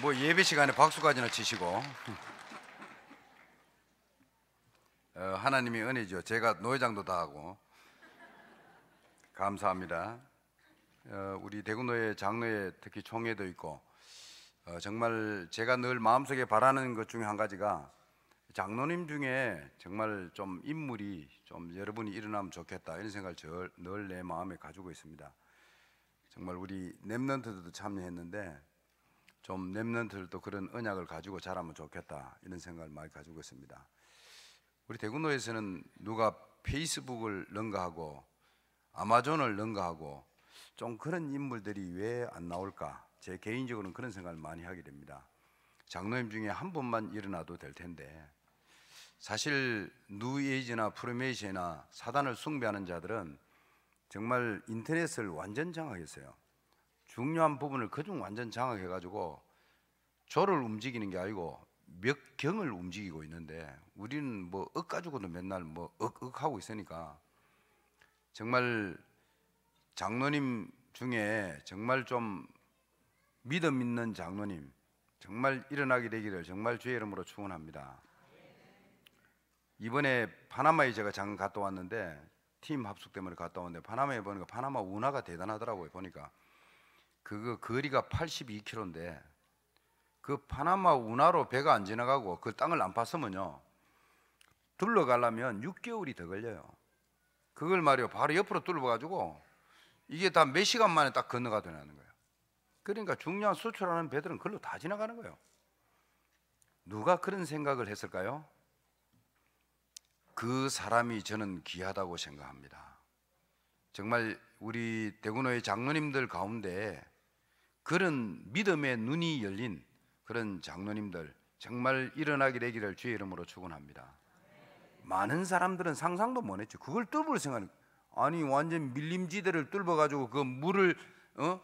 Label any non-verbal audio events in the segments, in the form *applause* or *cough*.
뭐 예배 시간에 박수까지나 치시고 어, 하나님이 은혜죠. 제가 노회장도 다 하고 감사합니다. 어, 우리 대구노회 장로회 특히 총회도 있고 어, 정말 제가 늘 마음속에 바라는 것 중에 한 가지가 장로님 중에 정말 좀 인물이 좀 여러분이 일어나면 좋겠다 이런 생각을 늘 내 마음에 가지고 있습니다. 정말 우리 랩런트들도 참여했는데 좀 랩런트들도 그런 언약을 가지고 자라면 좋겠다 이런 생각을 많이 가지고 있습니다. 우리 대구노에서는 누가 페이스북을 능가하고 아마존을 능가하고 좀 그런 인물들이 왜 안 나올까? 제 개인적으로는 그런 생각을 많이 하게 됩니다. 장로님 중에 한 분만 일어나도 될 텐데 사실 누에이지나 프리메이션나 사단을 숭배하는 자들은 정말 인터넷을 완전 장악했어요. 중요한 부분을 그중 완전 장악해가지고 조를 움직이는 게 아니고 몇 경을 움직이고 있는데 우리는 뭐억 가지고도 맨날 뭐 억억 하고 있으니까 정말 장로님 중에 정말 좀 믿음 있는 장로님 정말 일어나게 되기를 정말 주의 이름으로 축원합니다. 이번에 파나마에 제가 잠깐 갔다 왔는데 팀 합숙 때문에 갔다 왔는데 파나마에 보니까 파나마 운하가 대단하더라고요 보니까 그거 거리가 82km인데 그 파나마 운하로 배가 안 지나가고 그 땅을 안 팠으면요 둘러가려면 6개월이 더 걸려요. 그걸 말이요 바로 옆으로 뚫어가지고 이게 다 몇 시간 만에 딱건너가되는 거예요. 그러니까 중요한 수출하는 배들은 그걸로 다 지나가는 거예요. 누가 그런 생각을 했을까요? 그 사람이 저는 귀하다고 생각합니다. 정말 우리 대구노의 장로님들 가운데 그런 믿음의 눈이 열린 그런 장로님들 정말 일어나게 되기를 주의 이름으로 축원합니다. 많은 사람들은 상상도 못했죠. 그걸 뚫을 생각 아니 완전 밀림지대를 뚫어가지고 그 물을 어?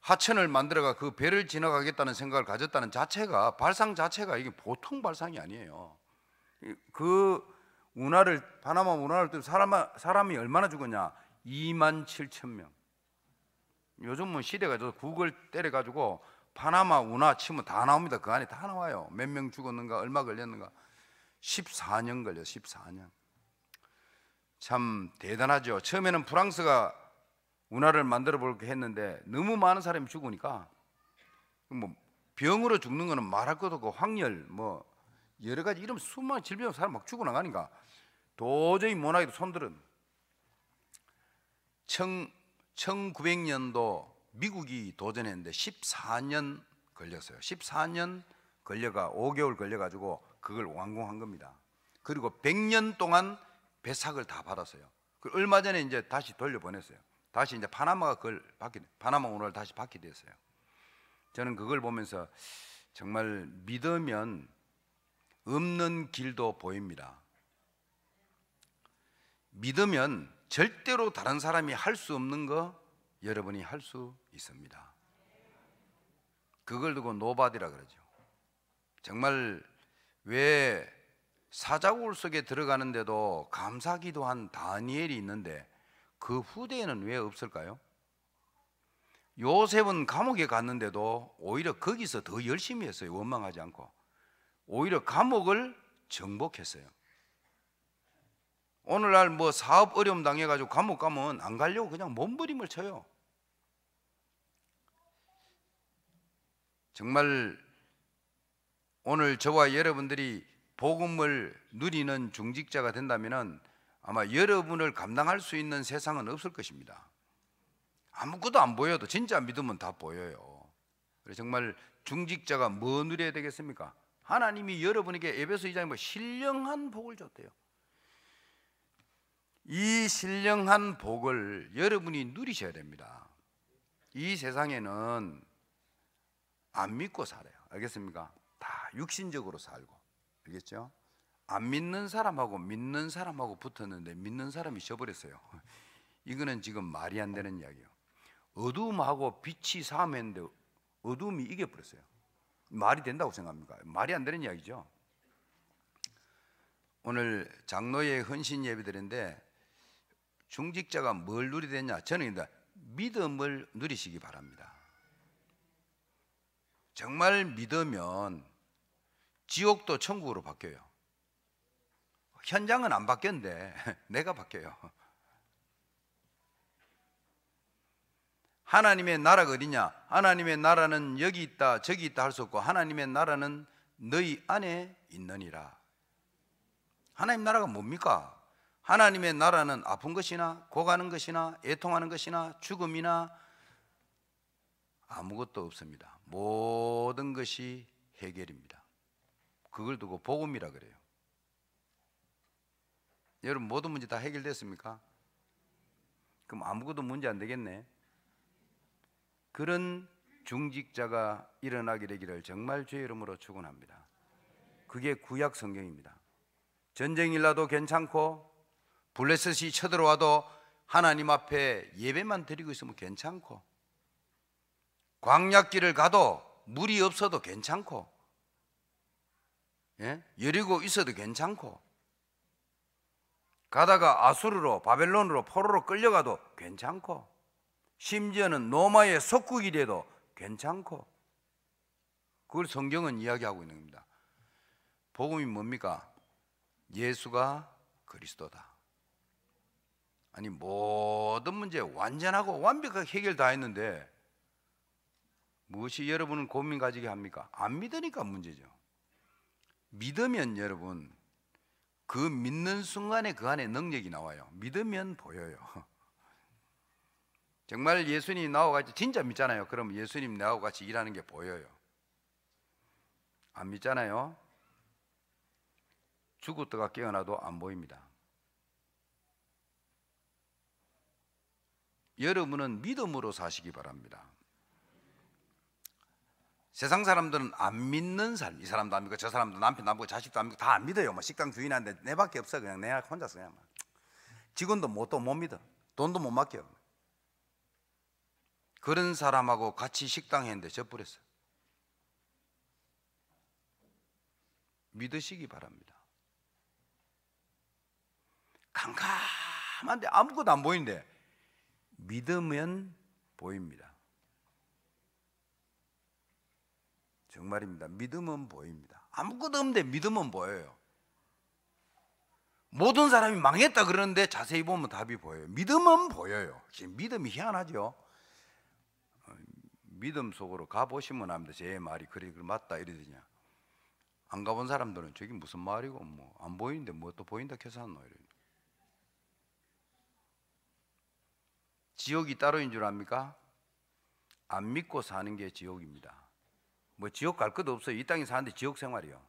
하천을 만들어가 그 배를 지나가겠다는 생각을 가졌다는 자체가 발상 자체가 이게 보통 발상이 아니에요. 그 운하를 파나마 운하를 뚫 사람 사람이 얼마나 죽었냐? 2만 7천 명. 요즘은 뭐 시대가 저 구글 때려가지고 파나마 운하 치면 다 나옵니다. 그 안에 다 나와요. 몇 명 죽었는가, 얼마 걸렸는가. 14년 걸려, 14년. 참 대단하죠. 처음에는 프랑스가 운하를 만들어 볼게 했는데 너무 많은 사람이 죽으니까 뭐 병으로 죽는 거는 말할 것도 없고 황열 뭐 여러 가지 이런 수많은 질병 사람 막 죽어나가니까 도저히 못하기도 손들은 1900년도 미국이 도전했는데 14년 걸렸어요. 14년 걸려가 5개월 걸려가지고 그걸 완공한 겁니다. 그리고 100년 동안 배삭을 다 받았어요. 그 얼마 전에 이제 다시 돌려보냈어요. 다시 이제 파나마가 그걸 받게 파나마 오늘 다시 받게 됐어요. 저는 그걸 보면서 정말 믿으면 없는 길도 보입니다. 믿으면 절대로 다른 사람이 할 수 없는 거 여러분이 할 수 있습니다. 그걸 두고 노바디라 그러죠. 정말 왜 사자골 속에 들어가는데도 감사기도한 다니엘이 있는데 그 후대에는 왜 없을까요? 요셉은 감옥에 갔는데도 오히려 거기서 더 열심히 했어요. 원망하지 않고. 오히려 감옥을 정복했어요. 오늘날 뭐 사업 어려움 당해가지고 감옥 가면 안 가려고 그냥 몸부림을 쳐요. 정말 오늘 저와 여러분들이 복음을 누리는 중직자가 된다면 아마 여러분을 감당할 수 있는 세상은 없을 것입니다. 아무것도 안 보여도 진짜 믿으면 다 보여요. 그래서 정말 중직자가 뭐 누려야 되겠습니까? 하나님이 여러분에게 에베소 이장에뭐 신령한 복을 줬대요. 이 신령한 복을 여러분이 누리셔야 됩니다. 이 세상에는 안 믿고 살아요. 알겠습니까? 다 육신적으로 살고. 알겠죠? 안 믿는 사람하고 믿는 사람하고 붙었는데 믿는 사람이 져버렸어요. *laughs* 이거는 지금 말이 안 되는 이야기예요. 어둠하고 빛이 싸움했는데 어둠이 이겨버렸어요. 말이 된다고 생각합니까? 말이 안 되는 이야기죠. 오늘 장로의 헌신 예배드린데 중직자가 뭘 누리되냐? 저는 믿음을 누리시기 바랍니다. 정말 믿으면 지옥도 천국으로 바뀌어요. 현장은 안 바뀌었는데 *laughs* 내가 바뀌어요. 하나님의 나라가 어디냐? 하나님의 나라는 여기 있다, 저기 있다 할 수 없고 하나님의 나라는 너희 안에 있느니라. 하나님 나라가 뭡니까? 하나님의 나라는 아픈 것이나 고가는 것이나 애통하는 것이나 죽음이나 아무것도 없습니다. 모든 것이 해결입니다. 그걸 두고 복음이라 그래요. 여러분 모든 문제 다 해결됐습니까? 그럼 아무것도 문제 안 되겠네. 그런 중직자가 일어나게 되기를 정말 주의 이름으로 축원합니다. 그게 구약 성경입니다. 전쟁일라도 괜찮고 블레셋이 쳐들어와도 하나님 앞에 예배만 드리고 있으면 괜찮고 광약길을 가도 물이 없어도 괜찮고 예? 여리고 있어도 괜찮고 가다가 아수르로 바벨론으로 포로로 끌려가도 괜찮고 심지어는 로마의 속국이 돼도 괜찮고 그걸 성경은 이야기하고 있는 겁니다 복음이 뭡니까? 예수가 그리스도다 아니 모든 문제 완전하고 완벽하게 해결 다 했는데 무엇이 여러분은 고민 가지게 합니까? 안 믿으니까 문제죠. 믿으면 여러분 그 믿는 순간에 그 안에 능력이 나와요. 믿으면 보여요. *laughs* 정말 예수님 나와 같이 진짜 믿잖아요. 그럼 예수님 나와 같이 일하는 게 보여요. 안 믿잖아요. 죽었다가 깨어나도 안 보입니다. 여러분은 믿음으로 사시기 바랍니다. 세상 사람들은 안 믿는 삶, 이 사람도 안 믿고 저 사람도 남편 안 믿고 자식도 안 믿고 다 안 믿어요. 뭐 식당 주인한테 내밖에 없어 그냥 내 혼자서 그냥 막. 직원도 못도못 믿어, 돈도 못 맡겨. 그런 사람하고 같이 식당 했는데 져버렸어요. 믿으시기 바랍니다. 캄캄한데 아무것도 안 보이는데 믿으면 보입니다. 정말입니다. 믿으면 보입니다. 아무것도 없는데 믿으면 보여요. 모든 사람이 망했다 그러는데 자세히 보면 답이 보여요. 믿음은 보여요. 믿음이 희한하죠. 믿음 속으로 가보시면 합니다. 제 말이 그래, 그 맞다 이러더냐. 안 가본 사람들은 저기 무슨 말이고 뭐 안 보이는데 뭐 또 보인다 계산노 이러냐. 지옥이 따로인 줄 압니까? 안 믿고 사는 게 지옥입니다. 뭐 지옥 갈 것도 없어요. 이 땅에 사는데 지옥 생활이요.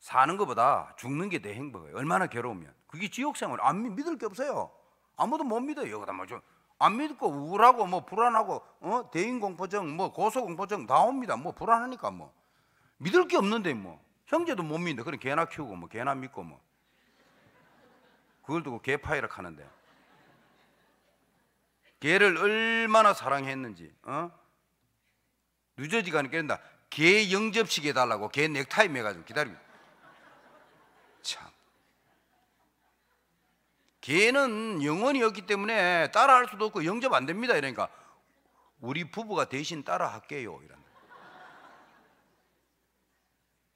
사는 것보다 죽는 게 내행복이요 얼마나 괴로우면. 그게 지옥 생활. 안 믿, 믿을 게 없어요. 아무도 못 믿어요. 그다 뭐좀 안 믿고 우울하고 뭐 불안하고 어? 대인 공포증 뭐 고소 공포증 다 옵니다. 뭐 불안하니까 뭐 믿을 게 없는데 뭐 형제도 못 믿는데 그런 개나 키우고 뭐 개나 믿고 뭐 그걸 두고 개파이라 하는데 개를 얼마나 사랑했는지 어? 누저지가 깨는다 개 영접식 해달라고 개 넥타이 매가지고 기다리고 참 개는 영혼이 없기 때문에 따라할 수도 없고 영접 안 됩니다 이러니까 우리 부부가 대신 따라할게요 이런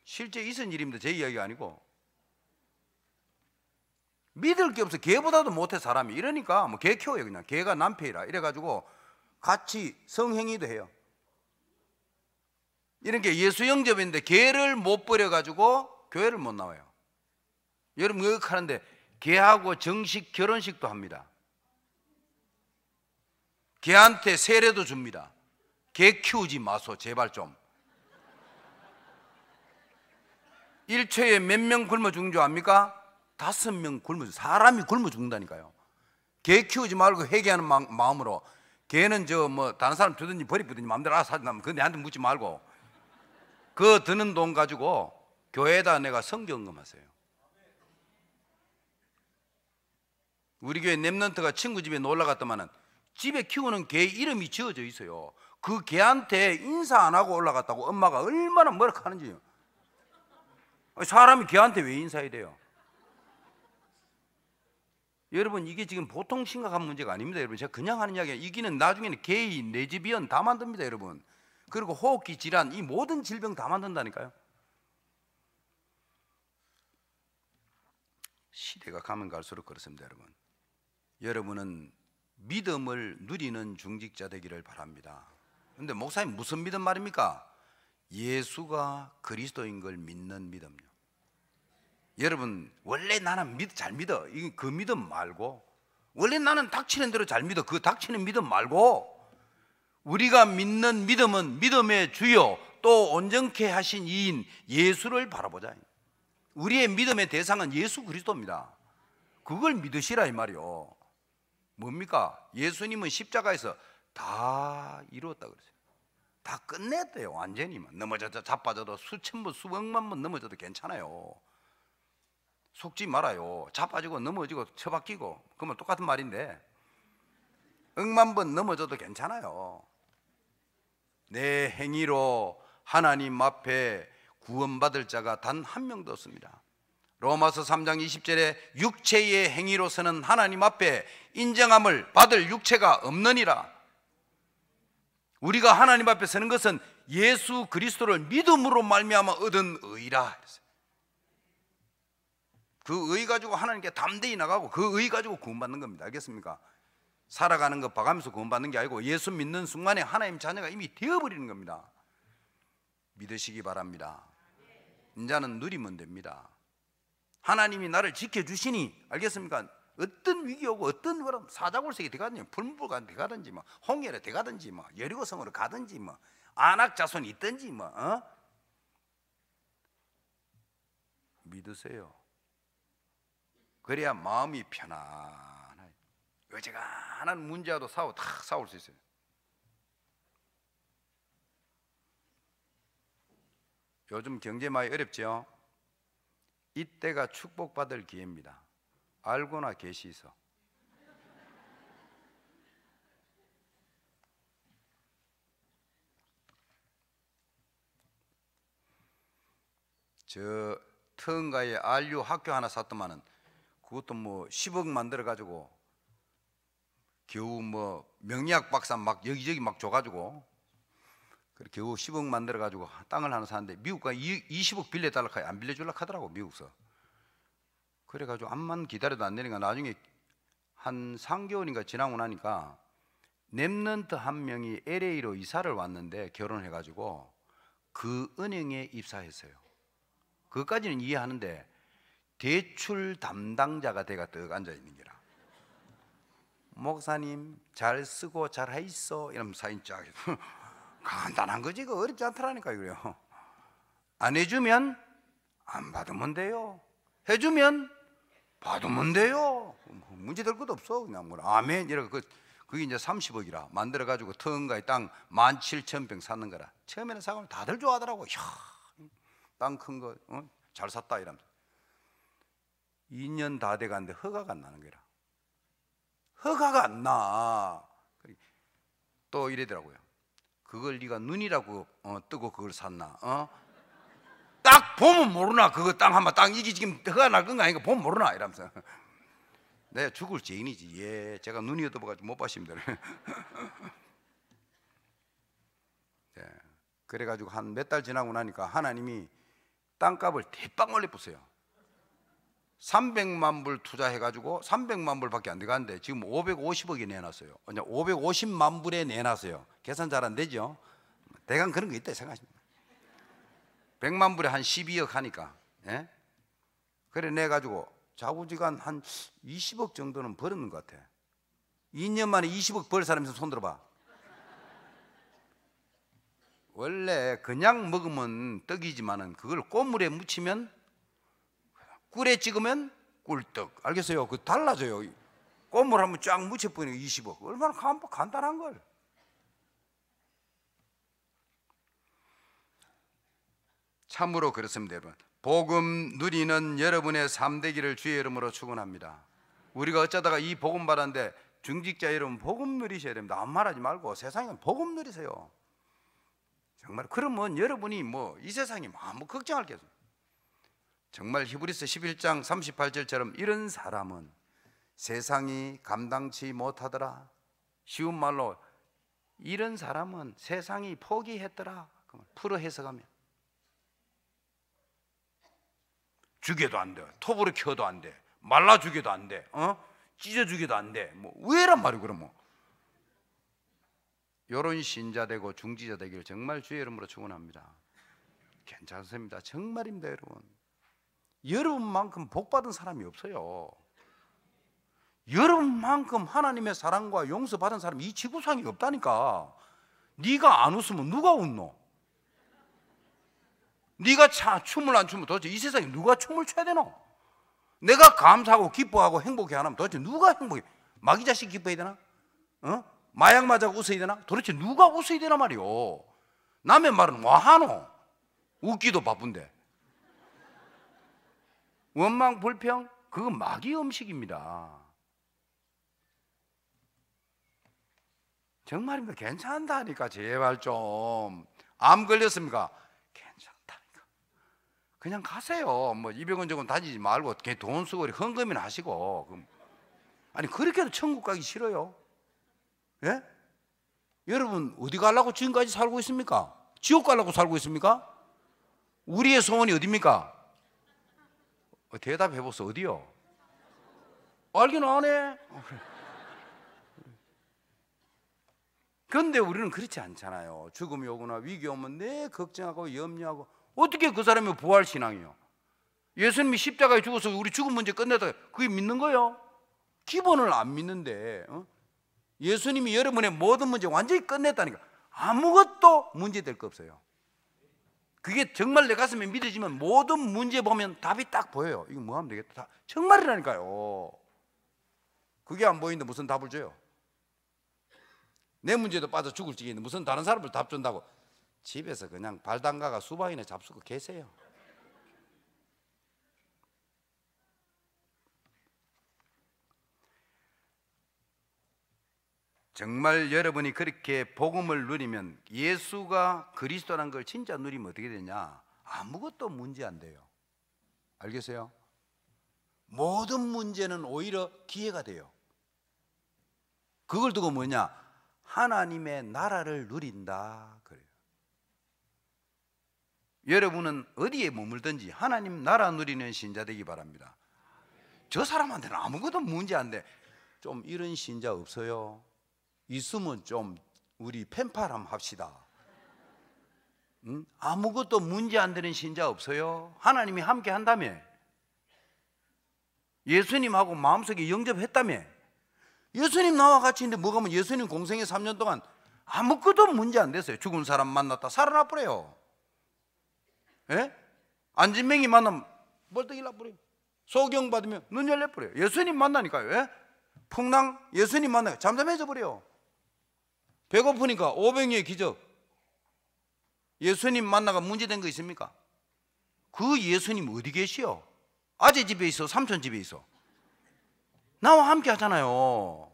실제 있은 일입니다 제 이야기가 아니고 믿을 게 없어. 개보다도 못해 사람이. 이러니까 뭐 개 키워요 그냥. 개가 남편이라. 이래가지고 같이 성행위도 해요. 이런 게 예수 영접인데 개를 못 버려가지고 교회를 못 나와요. 여러분 의역하는데 개하고 정식 결혼식도 합니다. 개한테 세례도 줍니다. 개 키우지 마소 제발 좀. 1초에 *laughs* 몇 명 굶어 죽는 줄 압니까? 다섯 명 굶어 죽 사람이 굶어 죽는다니까요. 개 키우지 말고 회개하는 마, 음으로 개는 저 뭐 다른 사람 주든지 버리든지 마음대로 알아서 하지 면 그내한테 묻지 말고 그 드는 돈 가지고 교회에다 내가 성경금 하세요. 우리 교회 랩런트가 친구 집에 놀러 갔더만은 집에 키우는 개 이름이 지어져 있어요. 그 개한테 인사 안 하고 올라갔다고 엄마가 얼마나 뭐라 하는지요. 사람이 개한테 왜 인사해야 돼요? 여러분 이게 지금 보통 심각한 문제가 아닙니다 여러분 제가 그냥 하는 이야기예요 이기는 나중에는 개인, 내지비언 다 만듭니다 여러분 그리고 호흡기 질환 이 모든 질병 다 만든다니까요 시대가 가면 갈수록 그렇습니다 여러분 여러분은 믿음을 누리는 중직자 되기를 바랍니다 근데 목사님 무슨 믿음 말입니까? 예수가 그리스도인 걸 믿는 믿음요 여러분 원래 나는 믿, 잘 믿어 그 믿음 말고 원래 나는 닥치는 대로 잘 믿어 그 닥치는 믿음 말고 우리가 믿는 믿음은 믿음의 주요 또 온전케 하신 이인 예수를 바라보자 우리의 믿음의 대상은 예수 그리스도입니다 그걸 믿으시라 이 말이요 뭡니까? 예수님은 십자가에서 다 이루었다 그랬어요다 끝냈대요 완전히만 넘어져도 자빠져도 수천 번 수백만 번 넘어져도 괜찮아요 속지 말아요. 자빠지고 넘어지고 처박히고 그러면 똑같은 말인데 억만 번 넘어져도 괜찮아요. 내 행위로 하나님 앞에 구원받을 자가 단 한 명도 없습니다. 로마서 3장 20절에 육체의 행위로서는 하나님 앞에 인정함을 받을 육체가 없느니라. 우리가 하나님 앞에 서는 것은 예수 그리스도를 믿음으로 말미암아 얻은 의라. 그의 가지고 하나님께 담대히 나가고 그 의 가지고 구원받는 겁니다. 알겠습니까? 살아가는 것 봐가면서 구원받는 게 아니고 예수 믿는 순간에 하나님 자녀가 이미 되어버리는 겁니다. 믿으시기 바랍니다. 인자는 누리면 됩니다. 하나님이 나를 지켜주시니 알겠습니까? 어떤 위기 하고 어떤 그럼 사자골색이 되가든지 불물간 되가든지뭐 홍해를 되가든지뭐 여리고성으로 가든지 뭐 안악자손이 있든지 뭐 어? 믿으세요. 그래야 마음이 편안해. 어지간한 문제와도 싸워 다 싸울 수 있어요. 요즘 경제 많이 어렵죠? 이때가 축복받을 기회입니다. 알고나 계시서. *laughs* 저 턴가에 알류 학교 하나 샀더만은 그것도 뭐 10억 만들어 가지고 겨우 뭐 명리학 박사 막 여기저기 막 줘가지고 겨우 10억 만들어 가지고 땅을 하나 사는데 미국과 20억 빌려달라 해안 빌려줄라 하더라고 미국서 그래가지고 암만 기다려도 안 되니까 나중에 한 3개월인가 지나고 나니까 랩런트 한 명이 LA로 이사를 왔는데 결혼해가지고 그 은행에 입사했어요. 그것까지는 이해하는데 대출 담당자가 돼가 떡 앉아 있는 게라. 목사님 잘 쓰고 잘 해 있어 이러면 사인 쫙 *laughs* 간단한 거지 그 어렵지 않더라니까 그래요. 안 해주면 안 받으면 돼요. 해주면 받으면 돼요. 뭐 문제 될 것도 없어 그냥 뭐 아멘 이러고 그 그게 이제 30억이라 만들어 가지고 터은가에 땅 17,000평 사는 거라. 처음에는 사가면 다들 좋아하더라고. 땅큰 거잘 어? 샀다 이러면서 2년 다 돼가는데 허가가 안 나는 거라. 허가가 안 나. 또 이래더라고요. 그걸 네가 눈이라고 어, 뜨고 그걸 샀나? 어? 딱 보면 모르나 그거 땅 한 번 땅 이게 지금 허가 날 건가 아닌가 보면 모르나 이러면서 *laughs* 내가 죽을 죄인이지. 예, 제가 눈이 어두워가지고 못 봤습니다. *laughs* 네. 그래가지고 한 몇 달 지나고 나니까 하나님이 땅값을 대빵 올려 보세요 300만 불 투자해가지고 300만 불밖에 안돼가는데 지금 550억이 내놨어요. 550만 불에 내놨어요. 계산 잘 안 되죠? 대강 그런 거 있다 생각하십니다. 100만 불에 한 12억 하니까. 예? 그래 내가지고 자구지간 한 20억 정도는 벌었는 것 같아. 2년 만에 20억 벌 사람 있서손 들어봐. 원래 그냥 먹으면 떡이지만은 그걸 꼬물에 묻히면 꿀에 찍으면 꿀떡. 알겠어요? 그 달라져요. 껌을 한번 쫙 묻혀버리면 20억. 얼마나 간단한 걸. 참으로 그렇습니다, 여러분. 복음 누리는 여러분의 삶 되기를 주의 이름으로 축원합니다. 우리가 어쩌다가 이 복음 받았는데 중직자 여러분 복음 누리셔야 됩니다. 아 말하지 말고 세상에 복음 누리세요. 정말 그러면 여러분이 뭐 이 세상이 뭐 아무 걱정할 게 없어요. 정말 히브리스 11장 38절처럼 이런 사람은 세상이 감당치 못하더라. 쉬운 말로 이런 사람은 세상이 포기했더라. 풀어 해석하면 죽여도 안 돼. 톱으로 켜도 안 돼. 말라 죽여도 안 돼. 어? 찢어 죽여도 안 돼. 뭐 왜란 말이야 그럼 뭐. 요런 신자 되고 중지자 되기를 정말 주의 이름으로 축원합니다. 괜찮습니다. 정말입니다, 여러분. 여러분만큼 복받은 사람이 없어요. 여러분만큼 하나님의 사랑과 용서받은 사람이 이 지구상에 없다니까. 네가 안 웃으면 누가 웃노? 네가 차, 춤을 안 추면 도대체 이 세상에 누가 춤을 춰야 되노? 내가 감사하고 기뻐하고 행복해 안 하면 도대체 누가 행복해? 마귀 자식 기뻐해야 되나? 어? 마약 맞아고 웃어야 되나? 도대체 누가 웃어야 되나 말이오? 남의 말은 와하노? 뭐 웃기도 바쁜데 원망, 불평 그거 마귀 음식입니다. 정말입니다. 괜찮다니까 제발 좀. 암 걸렸습니까? 괜찮다니까. 그냥 가세요. 뭐 200원 저건 다니지 말고 돈 쓰고 헌금이나 하시고. 아니 그렇게도 천국 가기 싫어요. 예? 여러분 어디 가려고 지금까지 살고 있습니까? 지옥 가려고 살고 있습니까? 우리의 소원이 어디니까 어, 대답해보소. 어디요? 알긴 안 해. 어, 그래. 데 우리는 그렇지 않잖아요. 죽음이 오거나 위기 오면 내 걱정하고 염려하고 어떻게 그 사람이 부활 신앙이요? 예수님이 십자가에 죽어서 우리 죽음 문제 끝내다 그게 믿는 거요? 기본을 안 믿는데 어? 예수님이 여러분의 모든 문제 완전히 끝냈다니까 아무것도 문제 될 거 없어요. 그게 정말 내 가슴에 믿어지면 모든 문제 보면 답이 딱 보여요. 이거 뭐 하면 되겠다. 정말이라니까요. 그게 안 보이는데 무슨 답을 줘요? 내 문제도 빠져 죽을 지경인데 무슨 다른 사람을 답 준다고 집에서 그냥 발담가가 수박이나 잡수고 계세요. 정말 여러분이 그렇게 복음을 누리면 예수가 그리스도란 걸 진짜 누리면 어떻게 되냐? 아무것도 문제 안 돼요. 알겠어요? 모든 문제는 오히려 기회가 돼요. 그걸 두고 뭐냐? 하나님의 나라를 누린다. 그래요. 여러분은 어디에 머물든지 하나님 나라 누리는 신자 되기 바랍니다. 저 사람한테는 아무것도 문제 안 돼. 좀 이런 신자 없어요. 있으면 좀 우리 펜파람 합시다. 응? 아무것도 문제 안 되는 신자 없어요. 하나님이 함께 한다며. 예수님하고 마음속에 영접했다며. 예수님 나와 같이 있는데 뭐가 면 예수님 공생의 3년 동안 아무것도 문제 안 됐어요. 죽은 사람 만났다 살아나 버려요. 예? 안진맹이 만나면 벌떡 일어 버려요. 소경 받으면 눈 열려 버려요. 예수님 만나니까요. 예? 풍랑 예수님 만나요. 잠잠해져 버려요. 배고프니까 500의 기적. 예수님 만나가 문제된 거 있습니까? 그 예수님 어디 계시오? 아재 집에 있어? 삼촌 집에 있어? 나와 함께 하잖아요.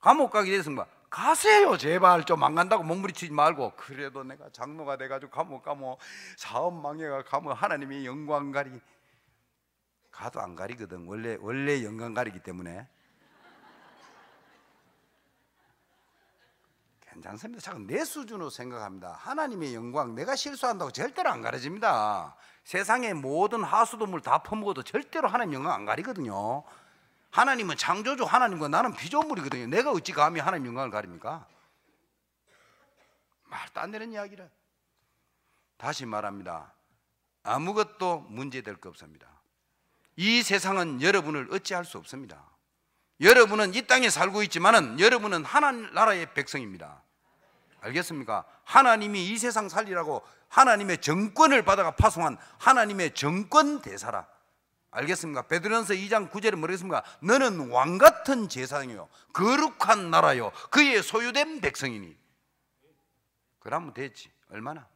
감옥 가게 됐습니다. 가세요 제발 좀 안 간다고 몸부리치지 말고 그래도 내가 장로가 돼가지고 감옥 가면 사업 망해가 가면 하나님의 영광 가리 가도 안 가리거든 원래 원래 영광 가리기 때문에 괜찮습니다. 자꾸 내 수준으로 생각합니다. 하나님의 영광 내가 실수한다고 절대로 안가려집니다 세상의 모든 하수도물 다 퍼먹어도 절대로 하나님 영광 안 가리거든요. 하나님은 창조주 하나님과 나는 비조물이거든요 내가 어찌 감히 하나님 영광을 가립니까? 말도 안 되는 이야기를 다시 말합니다. 아무것도 문제될 게 없습니다. 이 세상은 여러분을 어찌할 수 없습니다. 여러분은 이 땅에 살고 있지만은 여러분은 하나님 나라의 백성입니다. 알겠습니까? 하나님이 이 세상 살리라고 하나님의 정권을 받아가 파송한 하나님의 정권 대사라. 알겠습니까? 베드로전서 2장 9절은 뭐랬습니까? 너는 왕 같은 제사장이요 거룩한 나라요 그의 소유된 백성이니. 그러면 되지. 얼마나?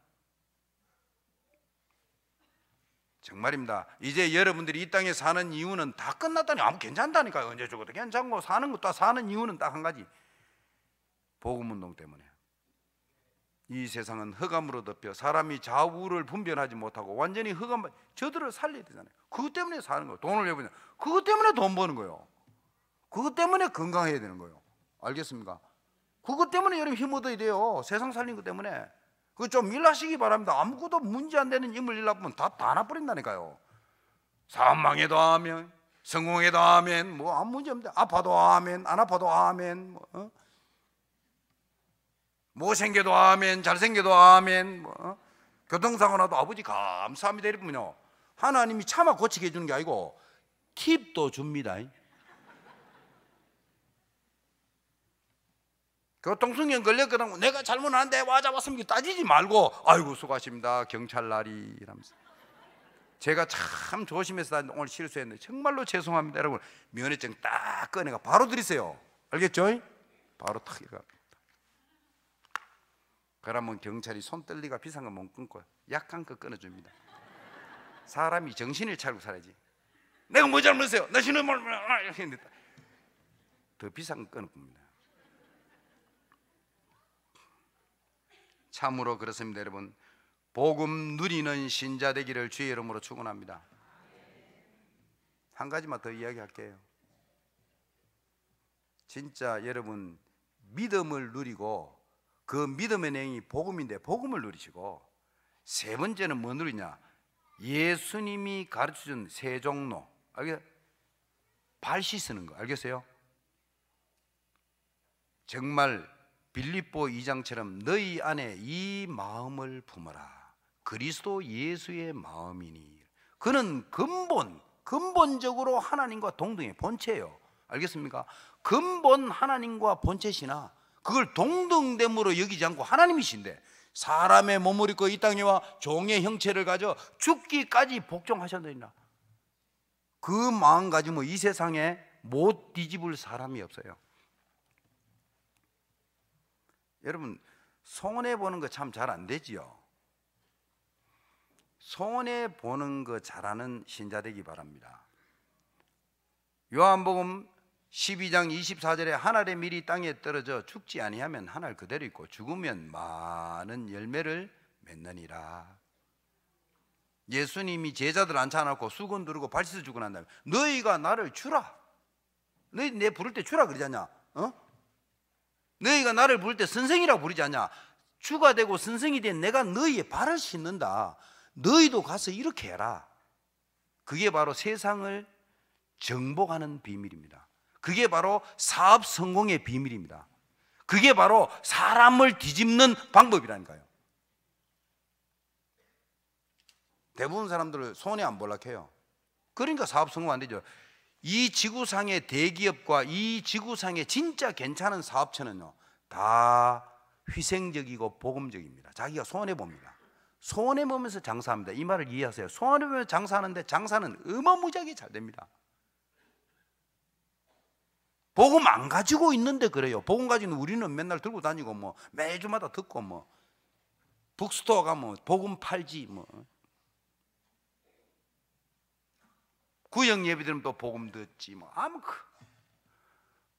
정말입니다. 이제 여러분들이 이 땅에 사는 이유는 다 끝났다니 아무 괜찮다니까요. 언제 죽어도 괜찮고 사는 것도 사는 이유는 딱 한 가지. 복음 운동 때문에. 이 세상은 흑암으로 덮여 사람이 좌우를 분별하지 못하고 완전히 흑암 저들을 살려야 되잖아요. 그것 때문에 사는 거예요. 돈을 왜 버냐? 그것 때문에 돈 버는 거예요. 그것 때문에 건강해야 되는 거예요. 알겠습니까? 그것 때문에 여러분 힘 얻어야 돼요. 세상 살린 것 때문에. 그좀 일하시기 바랍니다. 아무것도 문제 안 되는 인물 일라면 다, 다 나버린다니까요. 사 망해도 아멘, 성공해도 아멘, 뭐 아무 문제 없는데 아파도 아멘, 안 아파도 아멘, 뭐, 어? 못생겨도 아멘, 잘생겨도 아멘, 뭐, 어? 교통사고 나도 아버지 감사합니다 이러면요. 하나님이 차마 고치게 해주는 게 아니고 팁도 줍니다. 교통승경 그 걸렸거든 내가 잘못한데 와자 왔으면 따지지 말고 아이고 수고하십니다 경찰 날이 이면서 제가 참 조심해서 오늘 실수했는데 정말로 죄송합니다 여러분 면허증 딱 꺼내가 바로 드리세요 알겠죠? 바로 탁 이거 그러면 경찰이 손떨리가 비싼 거못 끊고 약한 거 그 끊어줍니다 사람이 정신을 차리고 살아야지 내가 뭐 잘못했어요 나 신호 뭐, 뭐, 뭐, 뭐, 뭐, 뭐, 뭐, 뭐, 더 비싼 거 끊어봅니다 참으로 그렇습니다, 여러분. 복음 누리는 신자 되기를 주의 이름으로 축원합니다. 한 가지만 더 이야기할게요. 진짜 여러분 믿음을 누리고 그 믿음의 내용이 복음인데 복음을 누리시고 세 번째는 뭐 누리냐? 예수님이 가르쳐준 세 종로 알겠? 발 씻는 거 알겠어요? 정말 빌립보 2장처럼 너희 안에 이 마음을 품어라. 그리스도 예수의 마음이니 그는 근본 근본적으로 하나님과 동등의 본체예요. 알겠습니까? 근본 하나님과 본체시나 그걸 동등됨으로 여기지 않고 하나님이신데 사람의 몸을 입고 이 땅에 와 종의 형체를 가져 죽기까지 복종하셨느니라. 그 마음가짐은 이 세상에 못 뒤집을 사람이 없어요. 여러분 손해 보는 거 참 잘 안 되지요. 손해 보는 거 잘하는 신자 되기 바랍니다. 요한복음 12장 24절에 하늘에 미리 땅에 떨어져 죽지 아니하면 하늘 그대로 있고 죽으면 많은 열매를 맺느니라. 예수님이 제자들 앉혀놓고 수건 두르고 발씻어 주고 난 다음에 너희가 나를 주라. 너희 내 부를 때 주라 그러잖냐. 어? 너희가 나를 부를 때 선생이라고 부르지 않냐? 주가 되고 선생이 된 내가 너희의 발을 씻는다. 너희도 가서 이렇게 해라. 그게 바로 세상을 정복하는 비밀입니다. 그게 바로 사업 성공의 비밀입니다. 그게 바로 사람을 뒤집는 방법이라니까요. 대부분 사람들을 손에 안 볼락해요. 그러니까 사업 성공 안 되죠. 이 지구상의 대기업과 이 지구상의 진짜 괜찮은 사업체는요 다 희생적이고 보금적입니다 자기가 손해 봅니다 손해 보면서 장사합니다 이 말을 이해하세요 손해 보면서 장사하는데 장사는 어마무지하게 잘 됩니다 복음 안 가지고 있는데 그래요 복음 가지는 우리는 맨날 들고 다니고 뭐 매주마다 듣고 뭐 북스토어 가면 뭐 복음 팔지 뭐 구역 그 예배들리면또 복음 듣지 뭐 아무 뭐 그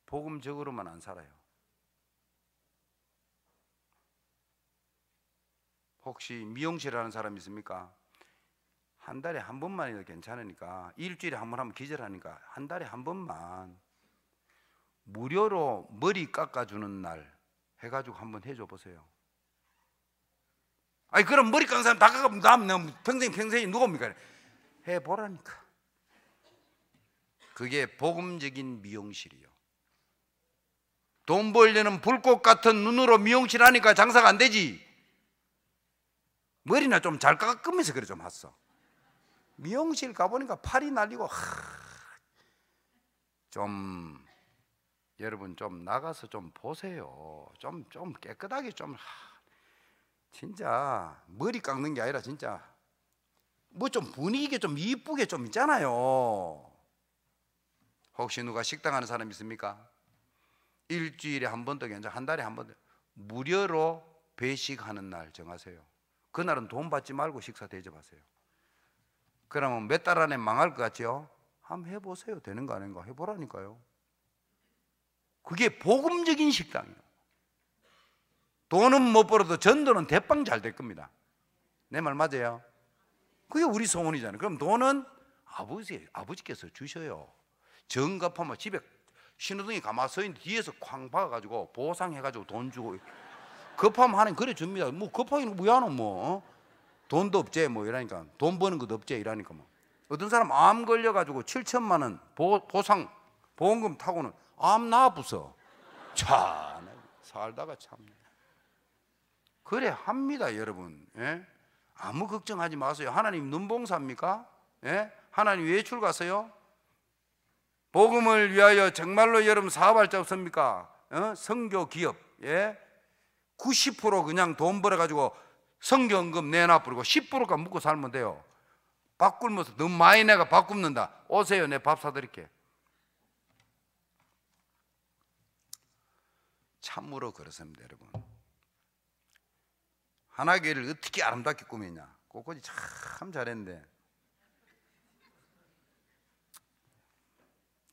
복음적으로만 안 살아요. 혹시 미용실 하는 사람 있습니까? 한 달에 한번만이도 괜찮으니까 일주일에 한 번 하면 기절하니까 한 달에 한 번만 무료로 머리 깎아주는 날 해가지고 한번 해줘 보세요. 아니 그럼 머리 깎는 사람 다 깎아 다음 내가 평생 평생이 누굽니까? 해보라니까. 그게 복음적인 미용실이요. 돈 벌려는 불꽃 같은 눈으로 미용실 하니까 장사가 안 되지. 머리나 좀 잘 깎으면서 그래 좀 왔어. 미용실 가보니까 팔이 날리고 하... 좀 여러분 좀 나가서 좀 보세요. 좀 좀 깨끗하게 좀 하... 진짜 머리 깎는 게 아니라 진짜 뭐 좀분위기좀 이쁘게 좀 있잖아요. 혹시 누가 식당 하는 사람 있습니까? 일주일에 한 번도 괜찮아. 한 달에 한 번. 무료로 배식하는 날 정하세요. 그날은 돈 받지 말고 식사 대접하세요. 그러면 몇 달 안에 망할 것 같죠? 한번 해보세요. 되는 거 아닌가? 해보라니까요. 그게 복음적인 식당이에요. 돈은 못 벌어도 전도는 대빵 잘 될 겁니다. 내 말 맞아요? 그게 우리 소원이잖아요. 그럼 돈은 아버지, 아버지께서 주셔요. 정갑하면 집에 신호등이 가만 히서 있는데 뒤에서 쾅 박아가지고 보상해가지고 돈 주고 급하면 하는 그래 줍니다. 뭐급하기 뭐야 너 뭐. 뭐 어? 돈도 없제 뭐 이러니까 돈 버는 것도 없제 이러니까 뭐. 어떤 사람 암 걸려가지고 7천만 원 보, 보상 보험금 타고는 암 나부서 참 살다가 참 그래 합니다 여러분 예? 아무 걱정하지 마세요 하나님 눈봉사입니까? 예? 하나님 외출 가세요? 복음을 위하여 정말로 여러분 사업할 자 없습니까? 어? 성교 기업 예? 90% 그냥 돈 벌어가지고 성경금 내놔 버리고 10%가 묵고 살면 돼요 바꿀면서 너무 많이 내가 바꿉는다 오세요 내 밥 사드릴게 참으로 그렇습니다 여러분 하나교회를 어떻게 아름답게 꾸미냐 꼬꼬지 참 잘했는데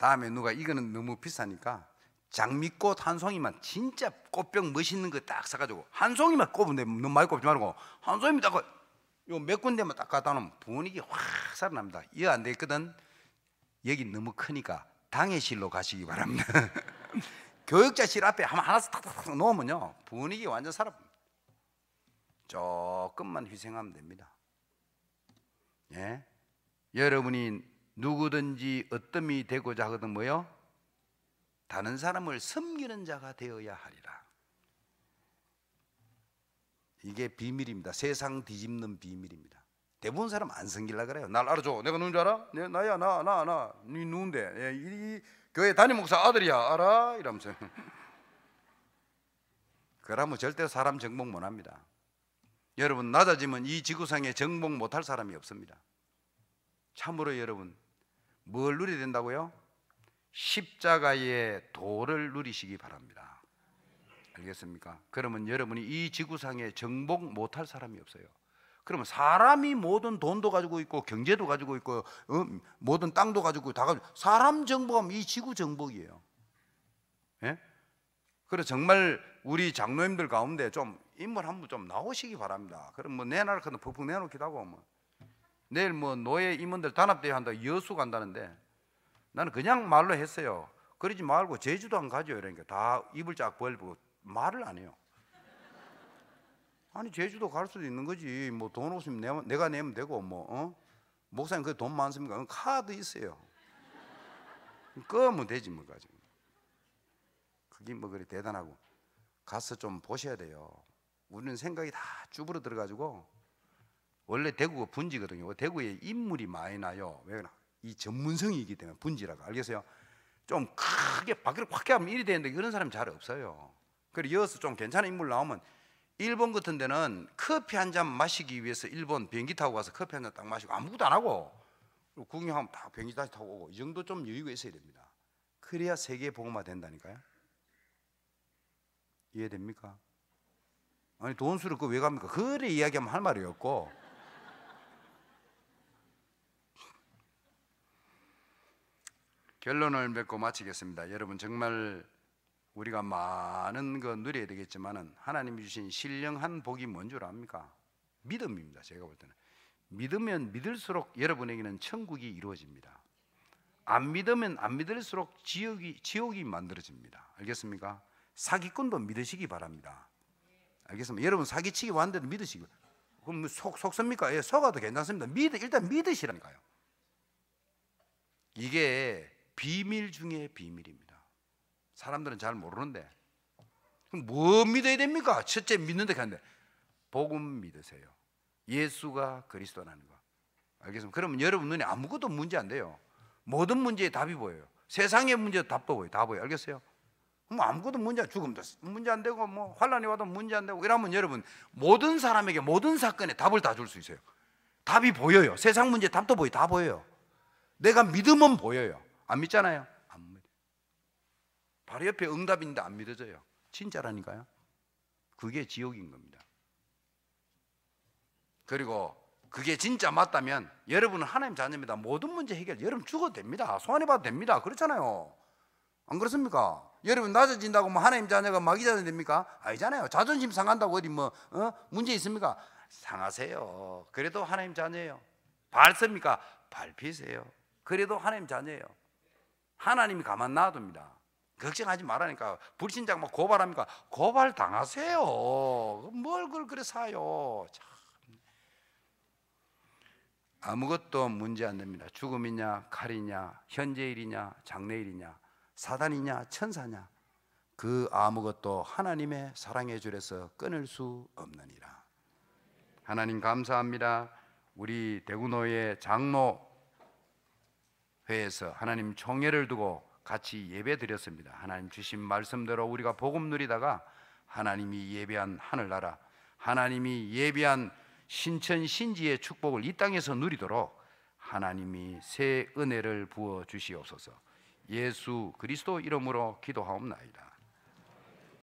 다음에 누가 이거는 너무 비싸니까 장미꽃 한 송이만 진짜 꽃병 멋있는 거 딱 사가지고 한 송이만 꼽은데 너무 많이 꼽지 말고 한 송이만 딱 요몇 군데만 딱 갖다 놓으면 분위기 확 살아납니다 이거 안 되거든 여기 너무 크니까 당해실로 가시기 바랍니다 *laughs* 교육자실 앞에 하나씩 탁탁탁 놓으면요 분위기 완전 살아납니다 조금만 희생하면 됩니다 예? 여러분이 누구든지 어떤이 되고자 하거든 뭐요? 다른 사람을 섬기는 자가 되어야 하리라. 이게 비밀입니다. 세상 뒤집는 비밀입니다. 대부분 사람 안 섬기려 그래요. 날 알아줘. 내가 누군 줄 알아? 내 네, 나야 나 나 나. 네 누군데? 예, 이, 이 교회 담임 목사 아들이야. 알아? 이러면서. *laughs* 그러면 절대 사람 정복 못 합니다. 여러분 낮아지면 이 지구상에 정복 못할 사람이 없습니다. 참으로 여러분 뭘 누려야 된다고요? 십자가의 도를 누리시기 바랍니다. 알겠습니까? 그러면 여러분이 이 지구상에 정복 못할 사람이 없어요. 그러면 사람이 모든 돈도 가지고 있고 경제도 가지고 있고 음, 모든 땅도 가지고 다 가지고 사람 정복하면 이 지구 정복이에요. 예? 그래서 정말 우리 장로님들 가운데 좀 인물 한 분 좀 나오시기 바랍니다. 그럼 뭐 내놔라 그냥 퍽퍽 내놓기도 하고 뭐 내일 뭐 노예 임원들 단합대회 한다 여수 간다는데 나는 그냥 말로 했어요. 그러지 말고 제주도 안 가죠. 이런게 다 입을 쫙 벌고 말을 안 해요. 아니 제주도 갈 수도 있는 거지. 뭐 돈 없으면 내가, 내가 내면 되고 뭐 어? 목사님 그 돈 많습니까? 카드 있어요. 끄면 되지 뭐가지금 그게 뭐 그리 대단하고 가서 좀 보셔야 돼요. 우리는 생각이 다쭈부러 들어가지고 원래 대구가 분지거든요. 대구에 인물이 많이 나요. 왜냐? 이 전문성이기 때문에 분지라고 알겠어요? 좀 크게 바퀴를 확 하면 일이 되는데 그런 사람 잘 없어요. 그리고 여기서좀 괜찮은 인물 나오면 일본 같은 데는 커피 한 잔 마시기 위해서 일본 비행기 타고 가서 커피 한 잔 딱 마시고 아무것도 안 하고 구경하면 다 비행기 다시 타고 오고 이 정도 좀 여유가 있어야 됩니다. 그래야 세계 복음화 된다니까요. 이해됩니까? 아니 돈 수를 그 왜 갑니까? 그래 이야기하면 할 말이 없고 결론을 맺고 마치겠습니다. 여러분 정말 우리가 많은 거 누려야 되겠지만 하나님이 주신 신령한 복이 뭔 줄 압니까? 믿음입니다. 제가 볼 때는 믿으면 믿을수록 여러분에게는 천국이 이루어집니다. 안 믿으면 안 믿을수록 지옥이 지옥이 만들어집니다. 알겠습니까? 사기꾼도 믿으시기 바랍니다. 알겠습니까? 여러분 사기치기 왔는데도 믿으시고 그럼 뭐 속 속습니까? 예, 속아도 괜찮습니다. 믿 일단 믿으시라니까요. 이게 비밀 중에 비밀입니다. 사람들은 잘 모르는데 그럼 뭐 믿어야 됩니까? 첫째 믿는데 간데 복음 믿으세요. 예수가 그리스도라는 거. 알겠습니까? 그러면 여러분 눈에 아무것도 문제 안 돼요. 모든 문제에 답이 보여요. 세상의 문제도 답 보여요. 다 보여요. 알겠어요? 그럼 아무것도 문제 안, 죽음도 문제 안 되고 뭐 환란이 와도 문제 안 되고 이러면 여러분 모든 사람에게 모든 사건에 답을 다 줄 수 있어요. 답이 보여요. 세상 문제 답도 보여 다 보여요. 내가 믿으면 보여요. 안 믿잖아요. 안 믿어요. 바로 옆에 응답인데 안 믿어져요. 진짜라니까요. 그게 지옥인 겁니다. 그리고 그게 진짜 맞다면 여러분은 하나님 자녀입니다. 모든 문제 해결 여러분 죽어도 됩니다. 소환해 봐도 됩니다. 그렇잖아요. 안 그렇습니까? 여러분 낮아진다고 뭐 하나님 자녀가 마귀 자녀 됩니까? 아니잖아요. 자존심 상한다고 어디 뭐 어? 문제 있습니까? 상하세요. 그래도 하나님 자녀예요. 발 씁니까? 발 피세요. 그래도 하나님 자녀예요. 하나님이 가만 놔둡니다. 걱정하지 말라니까 불신자 막 고발합니까? 고발 당하세요. 뭘 그걸 그래 사요. 참. 아무것도 문제 안 됩니다. 죽음이냐, 칼이냐, 현재일이냐, 장래일이냐, 사단이냐, 천사냐. 그 아무것도 하나님의 사랑의 줄에서 끊을 수 없느니라. 하나님 감사합니다. 우리 대구노의 장로 회에서 하나님 총회를 두고 같이 예배 드렸습니다. 하나님 주신 말씀대로 우리가 복음 누리다가 하나님이 예배한 하늘나라, 하나님이 예배한 신천 신지의 축복을 이 땅에서 누리도록 하나님이 새 은혜를 부어 주시옵소서. 예수 그리스도 이름으로 기도하옵나이다.